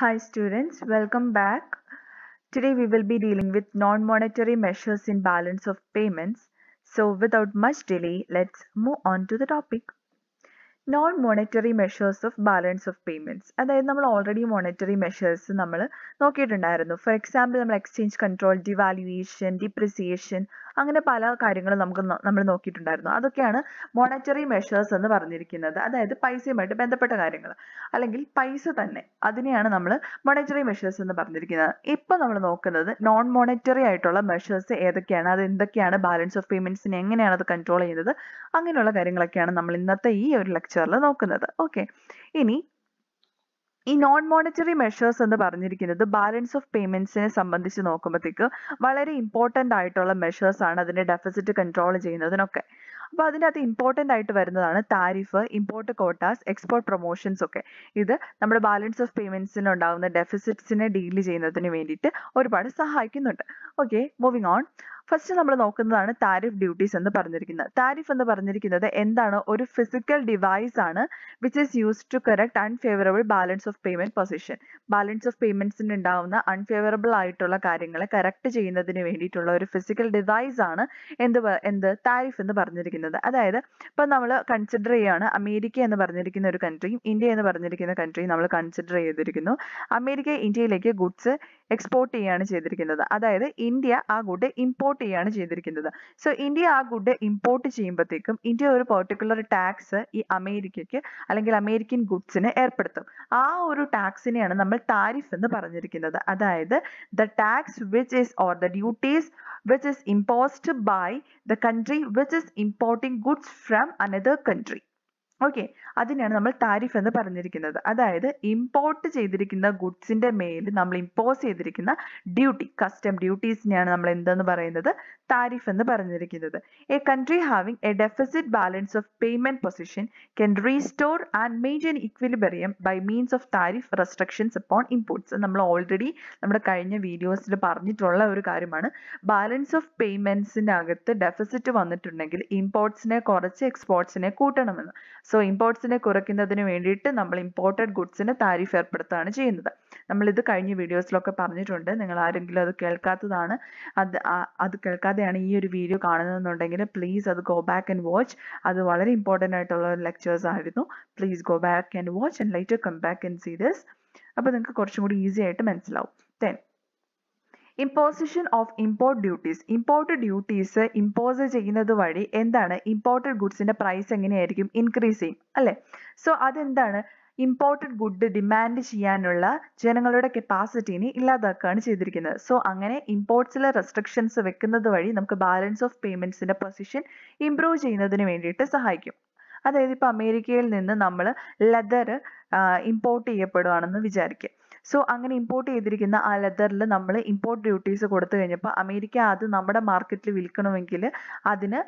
Hi students, welcome back. Today we will be dealing with non-monetary measures in balance of payments. So without much delay, let's move on to the topic. Non monetary measures of balance of payments അതായത് നമ്മൾ already monetary measures നമ്മൾ നോക്കിയിട്ടുണ്ടായിരുന്നു for example നമ്മൾ exchange control devaluation depreciation അങ്ങനെ പല കാര്യങ്ങളും നമുക്ക് നമ്മൾ നോക്കിയിട്ടുണ്ടായിരുന്നു അതൊക്കെയാണ് മോണിറ്ററി മെഷേഴ്സ് എന്ന് പറഞ്ഞിരിക്കുന്നത് അതായത് പൈസയുമായിട്ട് ബന്ധപ്പെട്ട കാര്യങ്ങൾ അല്ലെങ്കിൽ പൈസ തന്നെ അതിനെയാണ് നമ്മൾ മോണിറ്ററി മെഷേഴ്സ് എന്ന് പറഞ്ഞിരിക്കുന്നത് ഇപ്പം നമ്മൾ നോക്കുന്നത് നോൺ മോണിറ്ററി ആയിട്ടുള്ള മെഷേഴ്സ് ഏതൊക്കെയാണ് അത് എന്തൊക്കെയാണ് ബാലൻസ് ഓഫ് പേയ്മെൻറ്റ്സിനെ എങ്ങനെയാണ് അത് കൺട്രോൾ ചെയ്യുന്നത് അങ്ങനെയുള്ള കാര്യങ്ങളൊക്കെയാണ് നമ്മൾ ഇന്നത്തെ ഈ ഒരു ലെക്ചർ ലെക്ചറിൽ നോക്കുന്നത് ഓക്കെ ഇനി ഈ നോൺ മോണിറ്ററി മെഷേഴ്സ് എന്ന് പറഞ്ഞിരിക്കുന്നത് ബാലൻസ് ഓഫ് പേയ്മെന്റ്സിനെ സംബന്ധിച്ച് നോക്കുമ്പോഴത്തേക്ക് വളരെ ഇമ്പോർട്ടൻ്റ് ആയിട്ടുള്ള മെഷേഴ്സ് ആണ് അതിന്റെ ഡെഫിസിറ്റ് കൺട്രോൾ ചെയ്യുന്നതിനൊക്കെ അപ്പോൾ അതിൻ്റെ അത് ഇമ്പോർട്ടൻ്റ് ആയിട്ട് വരുന്നതാണ് tariff import quotas export promotions ഒക്കെ ഇത് നമ്മുടെ ബാലൻസ് ഓഫ് പേയ്മെന്റ്സിന് ഉണ്ടാകുന്ന ഡെഫിസിറ്റ്സിനെ ഡീൽ ചെയ്യുന്നതിന് വേണ്ടിയിട്ട് ഒരുപാട് സഹായിക്കുന്നുണ്ട് ഓക്കെ മൂവിങ് ഓൺ ഫസ്റ്റ് നമ്മൾ നോക്കുന്നതാണ് താരിഫ് ഡ്യൂട്ടീസ് എന്ന് പറഞ്ഞിരിക്കുന്നത് താരിഫ് എന്ന് പറഞ്ഞിരിക്കുന്നത് എന്താണ് ഒരു ഫിസിക്കൽ ഡിവൈസ് ആണ് which is use to correct unfavourable balance of payment position balance of പേയ്മെന്റ്സിന് ഉണ്ടാവുന്ന അൺഫേവറബിൾ ആയിട്ടുള്ള കാര്യങ്ങളെ കറക്റ്റ് ചെയ്യുന്നതിന് വേണ്ടിയിട്ടുള്ള ഒരു ഫിസിക്കൽ ഡിവൈസ് ആണ് എന്ത് എന്ത് താരിഫ് എന്ന് പറഞ്ഞിരിക്കുന്നത് അതായത് ഇപ്പം നമ്മൾ കൺസിഡർ ചെയ്യുകയാണ് അമേരിക്ക എന്ന് പറഞ്ഞിരിക്കുന്ന ഒരു കൺട്രിയും ഇന്ത്യ എന്ന് പറഞ്ഞിരിക്കുന്ന കൺട്രിയും നമ്മൾ കൺസിഡർ ചെയ്തിരിക്കുന്നു അമേരിക്ക ഇന്ത്യയിലേക്ക് ഗുഡ്സ് എക്സ്പോർട്ട് ചെയ്യുകയാണ് ചെയ്തിരിക്കുന്നത് അതായത് ഇന്ത്യ ആ ഗുഡ് ഇമ്പോർട്ട് ഇമ്പോർട്ട് ചെയ്യാണ് ചെയ്തിരിക്കുന്നത് സോ ഇന്ത്യ ആ ഗുഡ് ഇമ്പോർട്ട് ചെയ്യുമ്പോഴത്തേക്കും ഇന്ത്യ ഒരു പെർട്ടിക്കുലർ ടാക്സ് ഈ അമേരിക്കയ്ക്ക് അല്ലെങ്കിൽ അമേരിക്കൻ ഗുഡ്സിന് ഏർപ്പെടുത്തും ആ ഒരു ടാക്സിനെയാണ് നമ്മൾ താരിഫ് എന്ന് പറഞ്ഞിരിക്കുന്നത് അതായത് the tax which is or the duties which is imposed by the country which is importing goods from another country okay അതിനെയാണ് നമ്മൾ താരിഫ് എന്ന് പറഞ്ഞിരിക്കുന്നത് അതായത് ഇമ്പോർട്ട് ചെയ്തിരിക്കുന്ന ഗുഡ്സിന്റെ മേൽ നമ്മൾ ഇമ്പോസ് ചെയ്തിരിക്കുന്ന ഡ്യൂട്ടി കസ്റ്റം ഡ്യൂട്ടീസിനെയാണ് നമ്മൾ എന്തെന്ന് പറയുന്നത് താരിഫ് എന്ന് പറഞ്ഞിരിക്കുന്നത് a country having a deficit balance of payment position can restore and an equilibrium by means of tariff restrictions upon imports നമ്മൾ ഓൾറെഡി നമ്മുടെ കഴിഞ്ഞ വീഡിയോസിൽ പറഞ്ഞിട്ടുള്ള ഒരു കാര്യമാണ് ബാലൻസ് ഓഫ് പേയ്മെന്റ്സിന്റെ അകത്ത് ഡെഫിസിറ്റ് വന്നിട്ടുണ്ടെങ്കിൽ ഇമ്പോർട്ട്സിനെ കുറച്ച് എക്സ്പോർട്സിനെ കൂട്ടണമെന്ന് സോ ഇമ്പോർട്ട്സിനെ കുറയ്ക്കുന്നതിന് വേണ്ടിയിട്ട് നമ്മൾ ഇമ്പോർട്ടഡ് ഗുഡ്സിന് താരിഫ് ഏർപ്പെടുത്തുകയാണ് ചെയ്യുന്നത് നമ്മൾ ഇത് കഴിഞ്ഞ വീഡിയോസിലൊക്കെ പറഞ്ഞിട്ടുണ്ട് നിങ്ങൾ ആരെങ്കിലും അത് കേൾക്കാത്തതാണ് അത് അത് കേൾക്കാതെയാണ് ഈ ഒരു വീഡിയോ കാണുന്നതെന്നുണ്ടെങ്കിൽ പ്ലീസ് അത് ഗോ ബാക്ക് ആൻഡ് വാച്ച് അത് വളരെ ഇമ്പോർട്ടൻ്റ് ആയിട്ടുള്ള ഒരു ലെക്ചേഴ്സ് ആയിരുന്നു please go back and watch and light come back and see this അപ്പോൾ നിങ്ങൾക്ക് കുറച്ചും കൂടി ഈസി ആയിട്ട് മനസ്സിലാവും then imposition of import duties import duties impose ചെയ്യുന്നത് വഴി എന്താണ് ഇമ്പോർട്ടഡ് ഗുഡ്സിന്റെ പ്രൈസ് എങ്ങനെയായിരിക്കും ഇൻക്രീസ് ചെയ്യും അല്ലെ സോ അതെന്താണ് ഇമ്പോർട്ടഡ് ഗുഡ് ഡിമാൻഡ് ചെയ്യാനുള്ള ജനങ്ങളുടെ കപ്പാസിറ്റീനെ ഇല്ലാതാക്കുകയാണ് ചെയ്തിരിക്കുന്നത് സോ അങ്ങനെ ഇമ്പോർട്ട്സിലെ റെസ്ട്രിക്ഷൻസ് വെക്കുന്നത് വഴി നമുക്ക് ബാലൻസ് ഓഫ് പേയ്മെന്റ്സിന്റെ പൊസിഷൻ ഇംപ്രൂവ് ചെയ്യുന്നതിന് വേണ്ടിയിട്ട് സഹായിക്കും അതായത് ഇപ്പോൾ അമേരിക്കയിൽ നിന്ന് നമ്മൾ ലെതർ ഇമ്പോർട്ട് ചെയ്യപ്പെടുവാണെന്ന് വിചാരിക്കുക സോ അങ്ങനെ ഇമ്പോർട്ട് ചെയ്തിരിക്കുന്ന ആ ലെതറിൽ നമ്മൾ ഇമ്പോർട്ട് ഡ്യൂട്ടീസ് കൊടുത്തു കഴിഞ്ഞപ്പോൾ അമേരിക്ക അത് നമ്മുടെ മാർക്കറ്റിൽ വിൽക്കണമെങ്കിൽ അതിന്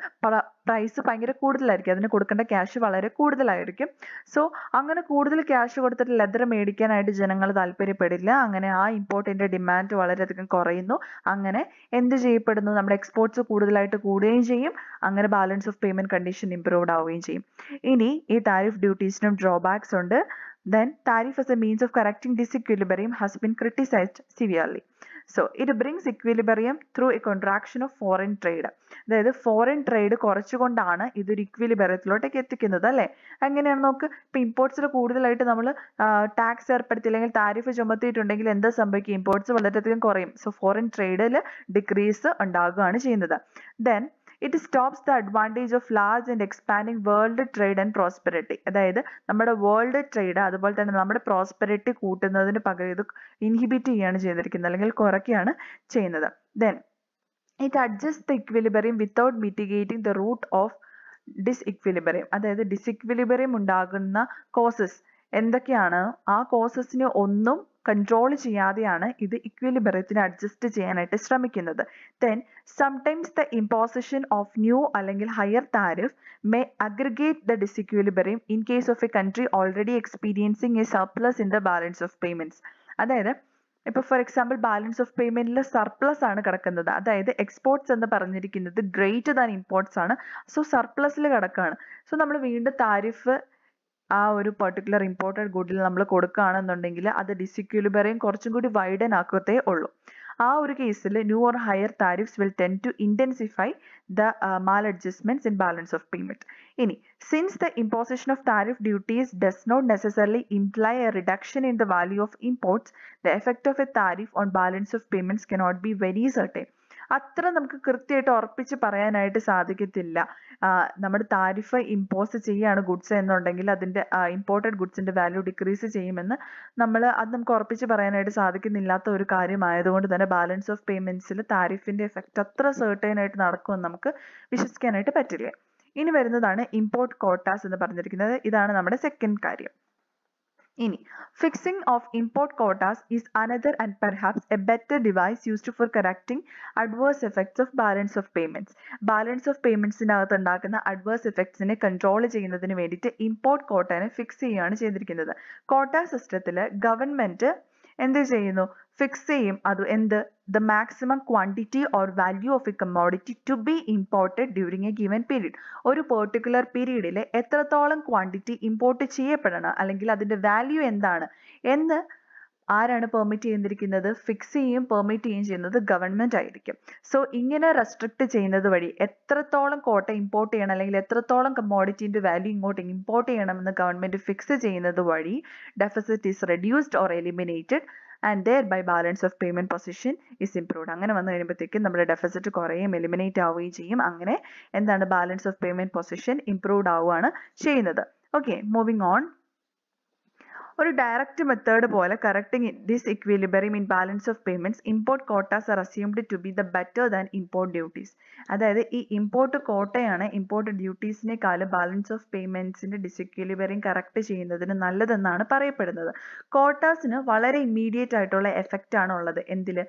പ്രൈസ് ഭയങ്കര കൂടുതലായിരിക്കും അതിന് കൊടുക്കേണ്ട ക്യാഷ് വളരെ കൂടുതലായിരിക്കും സോ അങ്ങനെ കൂടുതൽ ക്യാഷ് കൊടുത്തിട്ട് ലെതർ മേടിക്കാനായിട്ട് ജനങ്ങൾ താല്പര്യപ്പെടില്ല അങ്ങനെ ആ ഇമ്പോർട്ടിൻ്റെ ഡിമാൻഡ് വളരെയധികം കുറയുന്നു അങ്ങനെ എന്ത് ചെയ്യപ്പെടുന്നു നമ്മുടെ എക്സ്പോർട്സ് കൂടുതലായിട്ട് കൂടുകയും ചെയ്യും അങ്ങനെ balance of payment condition improve ആവുകയും ചെയ്യും ഇനി ഈ താരിഫ് ഡ്യൂട്ടീസിനും ഡ്രോബാക്സ് ഉണ്ട് then tariff as a means of correcting this equilibrium has been criticized severely. So, it brings equilibrium through a contraction of foreign trade. അതായത് ഫോറിൻ ട്രേഡ് കുറച്ചുകൊണ്ടാണ് ഇതൊരു ഇക്വിലിബറിയത്തിലോട്ടേക്ക് എത്തിക്കുന്നത് അല്ലേ അങ്ങനെയാണ് നോക്ക് ഇപ്പം ഇമ്പോർട്ട്സിൽ കൂടുതലായിട്ട് നമ്മൾ ടാക്സ് ഏർപ്പെടുത്തി അല്ലെങ്കിൽ താരിഫ് ചുമത്തിയിട്ടുണ്ടെങ്കിൽ എന്താ സംഭവിക്കുക ഇമ്പോർട്ട്സ് വളരെയധികം കുറയും സോ ഫോറിൻ ട്രേഡിൽ ഡിക്രീസ് ഉണ്ടാകുകയാണ് ചെയ്യുന്നത് then it stops the advantage of large and expanding world trade and prosperity അതായത് നമ്മുടെ വേൾഡ് ട്രേഡ് അതുപോലെ തന്നെ നമ്മുടെ പ്രോസ്പെരിറ്റി കൂട്ടുന്നതിന് പകരം ഇത് ഇൻഹിബിറ്റ് ചെയ്യുകയാണ് ചെയ്തിരിക്കുന്നത് അല്ലെങ്കിൽ കുറയ്ക്കുകയാണ് ചെയ്യുന്നത് then it adjust the equilibrium without mitigating the root of dis disequilibrium അതായത് ഡിസ് ഡിസ്ഇക്വിലിബറിയം ഉണ്ടാകുന്ന കോസസ് എന്തൊക്കെയാണ് ആ കോസസിനെ ഒന്നും കൺട്രോൾ ചെയ്യാതെയാണ് ഇത് ഇക്വിലിബറത്തിന് അഡ്ജസ്റ്റ് ചെയ്യാനായിട്ട് ശ്രമിക്കുന്നത് then sums the imposition of new അല്ലെങ്കിൽ higher tariff may aggregate the disequilibrium in case of a country already experiencing a surplus in the balance of payments അതായത് ഇപ്പൊ ഫോർ എക്സാമ്പിൾ ബാലൻസ് ഓഫ് പേയ്മെന്റിൽ surplus ആണ് കിടക്കുന്നത് അതായത് exports എന്ന് പറഞ്ഞിരിക്കുന്നത് greater than imports ആണ് സോ സർപ്ലസിൽ കിടക്കുകയാണ് സോ നമ്മൾ വീണ്ടും താരിഫ് ആ ഒരു പെർട്ടിക്കുലർ ഇമ്പോർട്ടഡ് ഗുഡിൽ നമ്മൾ കൊടുക്കുകയാണെന്നുണ്ടെങ്കിൽ അത് ഡിസിക്യൂലിബറേയും കുറച്ചും കൂടി വൈഡൻ ആക്കത്തേ ഉള്ളൂ ആ ഒരു കേസിൽ new or higher tariffs will tend to intensify the maladjustments in balance of payment ഇനി since the imposition of tariff duties does not necessarily imply a reduction in the value of imports the effect of a tariff on balance of payments cannot be very certain അത്ര നമുക്ക് കൃത്യമായിട്ട് ഉറപ്പിച്ച് പറയാനായിട്ട് സാധിക്കത്തില്ല നമ്മുടെ tariff impose ചെയ്യാണ് goods എന്നുണ്ടെങ്കിൽ അതിൻ്റെ ഇമ്പോർട്ടഡ് ഗുഡ്സിൻ്റെ വാല്യൂ ഡിക്രീസ് ചെയ്യുമെന്ന് നമ്മൾ അത് നമുക്ക് ഉറപ്പിച്ച് പറയാനായിട്ട് സാധിക്കുന്നില്ലാത്ത ഒരു കാര്യമായതുകൊണ്ട് തന്നെ ബാലൻസ് ഓഫ് പേയ്മെൻറ്റ്സിൽ താരിഫിൻ്റെ എഫക്റ്റ് അത്ര സർട്ടൈൻ ആയിട്ട് നടക്കുമെന്ന് നമുക്ക് വിശ്വസിക്കാനായിട്ട് പറ്റില്ല ഇനി വരുന്നതാണ് ഇമ്പോർട്ട് കോട്ടാസ് എന്ന് പറഞ്ഞിരിക്കുന്നത് ഇതാണ് നമ്മുടെ സെക്കൻഡ് കാര്യം ഇനി fixing of import quotas is another and perhaps a better device used for correcting adverse effects of balance of payments balance of പേയ്മെന്റ്സിനകത്ത് ഉണ്ടാക്കുന്ന അഡ്വേഴ്സ് എഫക്ട്സിനെ കൺട്രോൾ ചെയ്യുന്നതിന് വേണ്ടിയിട്ട് ഇമ്പോർട്ട് കോട്ടനെ ഫിക്സ് ചെയ്യുകയാണ് ചെയ്തിരിക്കുന്നത് കോട്ട സിസ്റ്റത്തിൽ ഗവൺമെന്റ് എന്ത് ചെയ്യുന്നു ഫിക്സ് ചെയ്യും അത് എന്ത് the maximum quantity or value of a commodity to be imported during a given period ഒരു പെർട്ടിക്കുലർ പീരീഡിൽ എത്രത്തോളം ക്വാണ്ടിറ്റി ഇമ്പോർട്ട് ചെയ്യപ്പെടണം അല്ലെങ്കിൽ അതിൻ്റെ വാല്യൂ എന്താണ് എന്ന് ആരാണ് പെർമിറ്റ് ചെയ്തിരിക്കുന്നത് ഫിക്സ് ചെയ്യും പെർമിറ്റ് ചെയ്യും ചെയ്യുന്നത് ഗവൺമെന്റ് ആയിരിക്കും സോ ഇങ്ങനെ റെസ്ട്രിക്ട് ചെയ്യുന്നത് വഴി എത്രത്തോളം കോട്ട ഇമ്പോർട്ട് ചെയ്യണം അല്ലെങ്കിൽ എത്രത്തോളം കമ്മോഡിറ്റിന്റെ വാല്യൂ ഇങ്ങോട്ട് ഇമ്പോർട്ട് ചെയ്യണമെന്ന് ഗവൺമെന്റ് ഫിക്സ് ചെയ്യുന്നത് വഴി deficit is reduced or eliminated and thereby balance of payment position is improved അങ്ങനെ വന്നു കഴിയുമ്പോഴത്തേക്കും നമ്മുടെ ഡെഫിസിറ്റ് കുറയും എലിമിനേറ്റ് ആവുകയും ചെയ്യും അങ്ങനെ എന്താണ് balance of payment position improved ആവുകയാണ് ചെയ്യുന്നത് ഓക്കെ മൂവിങ് ഓൺ ഒരു ഡയറക്റ്റ് മെത്തേഡ് പോലെ correcting this equilibrium in balance of payments import quotas are assumed to be the better than import duties അതായത് ഈ ഇമ്പോർട്ട് കോട്ടയാണ് ഇമ്പോർട്ട് ഡ്യൂട്ടീസിനേക്കാൾ ബാലൻസ് ഓഫ് പേയ്മെന്റ്സിന്റെ disequilibrium correct ചെയ്യുന്നതിന് നല്ലതെന്നാണ് പറയപ്പെടുന്നത് കോട്ടാസിന് വളരെ ഇമ്മീഡിയറ്റ് ആയിട്ടുള്ള എഫക്റ്റ് ആണ് ഉള്ളത് എന്തിൽ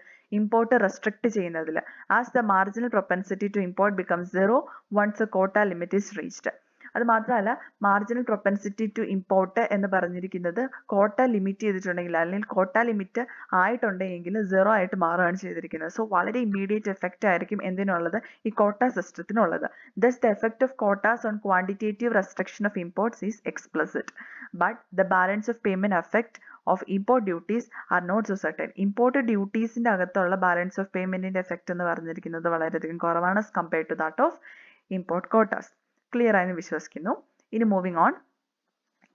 ഇമ്പോർട്ട് റെസ്ട്രിക്ട് ചെയ്യുന്നതിൽ as the marginal propensity to import become zero once a quota limit is reached അത് മാത്രമല്ല മാർജിനൽ പ്രൊപ്പൻസിറ്റി ടു ഇമ്പോർട്ട് എന്ന് പറഞ്ഞിരിക്കുന്നത് കോട്ട ലിമിറ്റ് ചെയ്തിട്ടുണ്ടെങ്കിൽ അല്ലെങ്കിൽ കോട്ട ലിമിറ്റ് ആയിട്ടുണ്ടെങ്കിൽ സീറോ ആയിട്ട് മാറുകയാണ് ചെയ്തിരിക്കുന്നത് സോ വളരെ ഇമ്മീഡിയറ്റ് എഫക്റ്റ് ആയിരിക്കും എന്തിനുള്ളത് ഈ കോട്ട സിസ്റ്റത്തിനുള്ളത് thus the effect of quotas on quantitative restriction of imports is explicit but the balance of payment effect of import duties are not so certain import ഡ്യൂട്ടീസിന്റെ അകത്തുള്ള ബാലൻസ് ഓഫ് പേയ്മെന്റിന്റെ effect എന്ന് പറഞ്ഞിരിക്കുന്നത് വളരെയധികം കുറവാണ് compared to that of import quotas clear ആയെന്ന് വിശ്വസിക്കുന്നു ഇനി moving on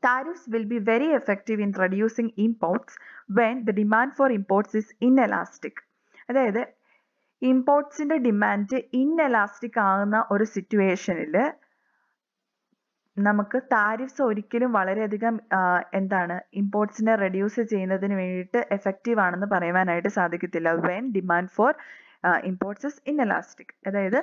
tariffs will be very effective in reducing imports when the demand for imports is inelastic അതായത് ഇമ്പോർട്സിന്റെ ഡിമാൻഡ് ഇൻഎലാസ്റ്റിക് ആകുന്ന ഒരു സിറ്റുവേഷനിൽ നമുക്ക് താരിഫ്സ് ഒരിക്കലും വളരെയധികം എന്താണ് ഇമ്പോർട്സിനെ റെഡ്യൂസ് ചെയ്യുന്നതിന് വേണ്ടിയിട്ട് എഫക്റ്റീവ് ആണെന്ന് പറയുവാനായിട്ട് സാധിക്കത്തില്ല when demand for imports is elastic അതായത്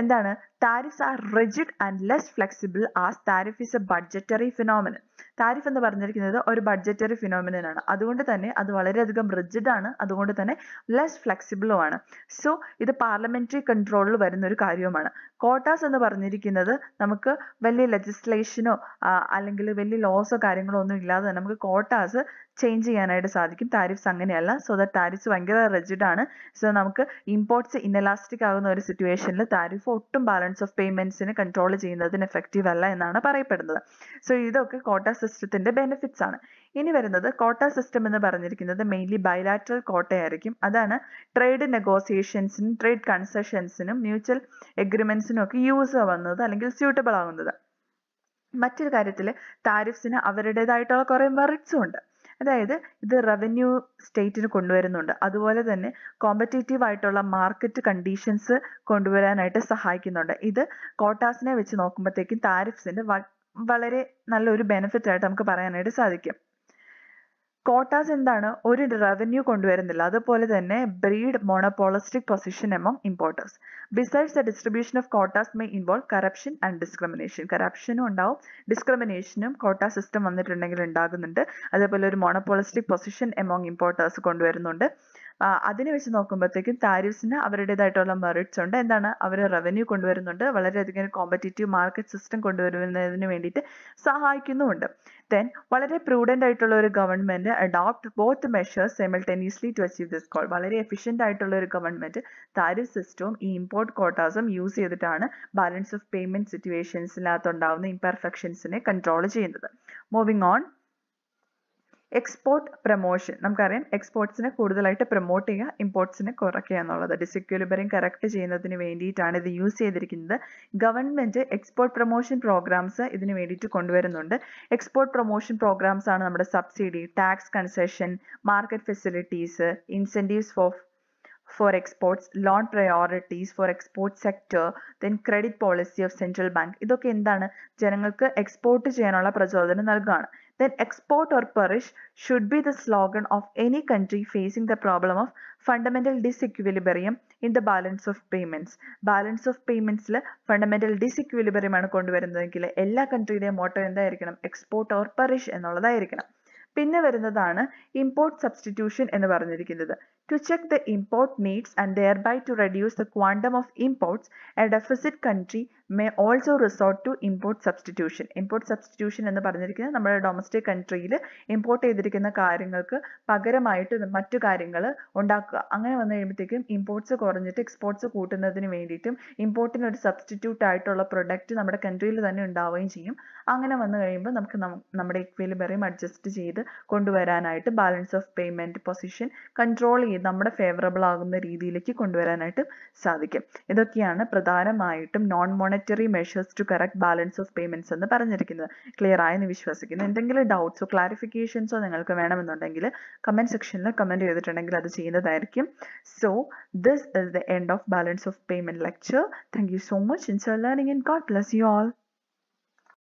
എന്താണ് tariffs are rigid and less flexible as tariff is a budgetary phenomenon tariff എന്ന് പറഞ്ഞിരിക്കുന്നത് ഒരു ബഡ്ജറ്ററി ഫിനോമിനൻ ആണ് അതുകൊണ്ട് തന്നെ അത് വളരെയധികം റിജിഡാണ് അതുകൊണ്ട് തന്നെ ലെസ് ഫ്ലെക്സിബിളുമാണ് സോ ഇത് പാർലമെന്ററി കൺട്രോളിൽ വരുന്ന ഒരു കാര്യവുമാണ് കോട്ടാസ് എന്ന് പറഞ്ഞിരിക്കുന്നത് നമുക്ക് വലിയ ലെജിസ്ലേഷനോ അല്ലെങ്കിൽ വലിയ ലോസോ കാര്യങ്ങളോ ഒന്നും ഇല്ലാതെ നമുക്ക് കോട്ടാസ് ചേഞ്ച് ചെയ്യാനായിട്ട് സാധിക്കും താരിഫ്സ് അങ്ങനെയല്ല സോ ദാറ്റ് താരിഫ്സ് ഭയങ്കര റെജിഡ് ആണ് സോ നമുക്ക് ഇമ്പോർട്ട്സ് ഇനലാസ്റ്റിക് ആകുന്ന ഒരു സിറ്റുവേഷനിൽ താരിഫ് ഒട്ടും ബാലൻസ് ഓഫ് പേയ്മെന്റ്സിനെ കൺട്രോൾ ചെയ്യുന്നതിന് എഫക്റ്റീവ് അല്ല എന്നാണ് പറയപ്പെടുന്നത് സോ ഇതൊക്കെ കോട്ട സിസ്റ്റത്തിന്റെ ബെനിഫിറ്റ്സ് ആണ് ഇനി വരുന്നത് കോട്ട സിസ്റ്റം എന്ന് പറഞ്ഞിരിക്കുന്നത് മെയിൻലി ബൈലാറ്ററൽ കോട്ടയായിരിക്കും അതാണ് ട്രേഡ് നെഗോസിയേഷൻസിനും ട്രേഡ് കൺസെഷൻസിനും മ്യൂച്വൽ എഗ്രിമെന്റ്സിനും ഒക്കെ യൂസ് ആവുന്നത് അല്ലെങ്കിൽ സ്യൂട്ടബിൾ ആവുന്നത് മറ്റൊരു കാര്യത്തിൽ താരിഫ്സിന് അവരുടേതായിട്ടുള്ള കുറേ മെറിറ്റ്സും ഉണ്ട് അതായത് ഇത് റവന്യൂ സ്റ്റേറ്റിന് കൊണ്ടുവരുന്നുണ്ട് അതുപോലെ തന്നെ കോമ്പറ്റേറ്റീവ് ആയിട്ടുള്ള മാർക്കറ്റ് കണ്ടീഷൻസ് കൊണ്ടുവരാനായിട്ട് സഹായിക്കുന്നുണ്ട് ഇത് കോട്ടാസിനെ വെച്ച് നോക്കുമ്പോഴത്തേക്കും താരിഫ്സിന്റെ വളരെ നല്ലൊരു ബെനിഫിറ്റ് ആയിട്ട് നമുക്ക് പറയാനായിട്ട് സാധിക്കും കോട്ടാസ് എന്താണ് ഒരു റവന്യൂ കൊണ്ടുവരുന്നില്ല അതുപോലെ തന്നെ breed monopolistic position among importers besides the distribution of quotas may involve corruption and discrimination കറപ്ഷനും ഉണ്ടാവും ഡിസ്ക്രിമിനേഷനും കോട്ട സിസ്റ്റം വന്നിട്ടുണ്ടെങ്കിൽ ഉണ്ടാകുന്നുണ്ട് അതേപോലെ ഒരു മോണോപോളിസ്റ്റിക് പൊസിഷൻ എമോങ് ഇമ്പോർട്ടേഴ്സ് കൊണ്ടുവരുന്നുണ്ട് അതിനെ വെച്ച് നോക്കുമ്പോഴത്തേക്കും താരിഫ്സിന് അവരുടേതായിട്ടുള്ള മെറിറ്റ്സ് ഉണ്ട് എന്താണ് അവർ റവന്യൂ കൊണ്ടുവരുന്നുണ്ട് വളരെയധികം കോമ്പറ്റേറ്റീവ് മാർക്കറ്റ് സിസ്റ്റം കൊണ്ടുവരുന്നതിന് വേണ്ടിയിട്ട് സഹായിക്കുന്നുമുണ്ട് ദെൻ വളരെ പ്രൂഡൻ്റ് ആയിട്ടുള്ള ഒരു government adopt both measures simultaneously to achieve this goal വളരെ എഫിഷ്യൻ്റ് ആയിട്ടുള്ള ഒരു ഗവൺമെൻറ് താരിഫ് സിസ്റ്റവും ഈ ഇമ്പോർട്ട് ക്വാട്ടാസും യൂസ് ചെയ്തിട്ടാണ് ബാലൻസ് ഓഫ് പേയ്മെൻറ്റ് സിറ്റുവേഷൻസിനകത്തുണ്ടാവുന്ന ഇംപെർഫെക്ഷൻസിനെ കൺട്രോൾ ചെയ്യുന്നത് മൂവിങ് ഓൺ എക്സ്പോർട്ട് പ്രൊമോഷൻ നമുക്കറിയാം എക്സ്പോർട്സിനെ കൂടുതലായിട്ട് പ്രൊമോട്ട് ചെയ്യുക ഇമ്പോർട്ട്സിനെ കുറയ്ക്കുക എന്നുള്ളത് ഡിസിക്യൂലിബറിയും കറക്റ്റ് ചെയ്യുന്നതിന് വേണ്ടിയിട്ടാണ് ഇത് യൂസ് ചെയ്തിരിക്കുന്നത് ഗവൺമെൻറ് എക്സ്പോർട്ട് പ്രൊമോഷൻ പ്രോഗ്രാംസ് ഇതിന് വേണ്ടിയിട്ട് കൊണ്ടുവരുന്നുണ്ട് എക്സ്പോർട്ട് പ്രൊമോഷൻ പ്രോഗ്രാംസ് ആണ് നമ്മുടെ subsidy tax concession market facilities incentives for for exports loan priorities for export sector then credit policy of central bank ഇതൊക്കെ എന്താണ് ജനങ്ങൾക്ക് എക്സ്പോർട്ട് ചെയ്യാനുള്ള പ്രചോദനം നൽകുകയാണ് that export or perish should be the slogan of any country facing the problem of fundamental disequilibrium in the balance of payments balance of പേയ്മെന്റ്സിൽ fundamental disequilibrium ആണ് കൊണ്ടുവരുന്നതെങ്കിൽ എല്ലാ കൺട്രിയുടെയും മോട്ടോ എന്തായിരിക്കണം എക്സ്പോർട്ട് ഓർ പെറിഷ് എന്നുള്ളതായിരിക്കണം പിന്നെ വരുന്നതാണ് ഇമ്പോർട്ട് സബ്സ്റ്റിറ്റ്യൂഷൻ എന്ന് പറഞ്ഞിരിക്കുന്നത് to check the import needs and thereby to reduce the quantum of imports, a deficit country may also resort to import substitution. Import substitution എന്ന് പറഞ്ഞിരിക്കുന്നത് നമ്മുടെ ഡൊമസ്റ്റിക് കൺട്രിയിൽ ഇമ്പോർട്ട് ചെയ്തിരിക്കുന്ന കാര്യങ്ങൾക്ക് പകരമായിട്ട് മറ്റു കാര്യങ്ങൾ ഉണ്ടാക്കുക അങ്ങനെ വന്നു കഴിയുമ്പോഴത്തേക്കും ഇമ്പോർട്ട്സ് കുറഞ്ഞിട്ട് എക്സ്പോർട്ട്സ് കൂട്ടുന്നതിന് വേണ്ടിയിട്ടും ഇമ്പോർട്ടിന് ഒരു സബ്സ്റ്റിറ്റ്യൂട്ട് ആയിട്ടുള്ള പ്രൊഡക്റ്റ് നമ്മുടെ കൺട്രിയിൽ തന്നെ ഉണ്ടാവുകയും ചെയ്യും അങ്ങനെ വന്നു കഴിയുമ്പോൾ നമുക്ക് നമ്മുടെ ഇക്വിലിബറിയും അഡ്ജസ്റ്റ് ചെയ്ത് കൊണ്ടുവരാനായിട്ട് balance of payment position control നമ്മുടെ ഫേവറബിൾ ആകുന്ന രീതിയിലേക്ക് കൊണ്ടുവരാനായിട്ട് സാധിക്കും ഇതൊക്കെയാണ് പ്രധാനമായിട്ടും non monetary measures to correct balance of payments എന്ന് പറഞ്ഞിരിക്കുന്നത് ക്ലിയർ ആയെന്ന് വിശ്വസിക്കുന്നു എന്തെങ്കിലും ഡൗട്ട്സോ ക്ലാരിഫിക്കേഷൻസോ നിങ്ങൾക്ക് വേണമെന്നുണ്ടെങ്കിൽ കമന്റ് സെക്ഷനിൽ കമന്റ് ചെയ്തിട്ടുണ്ടെങ്കിൽ അത് ചെയ്യുന്നതായിരിക്കും so this is the end of balance of payment lecture thank you so much ins learning and God bless you all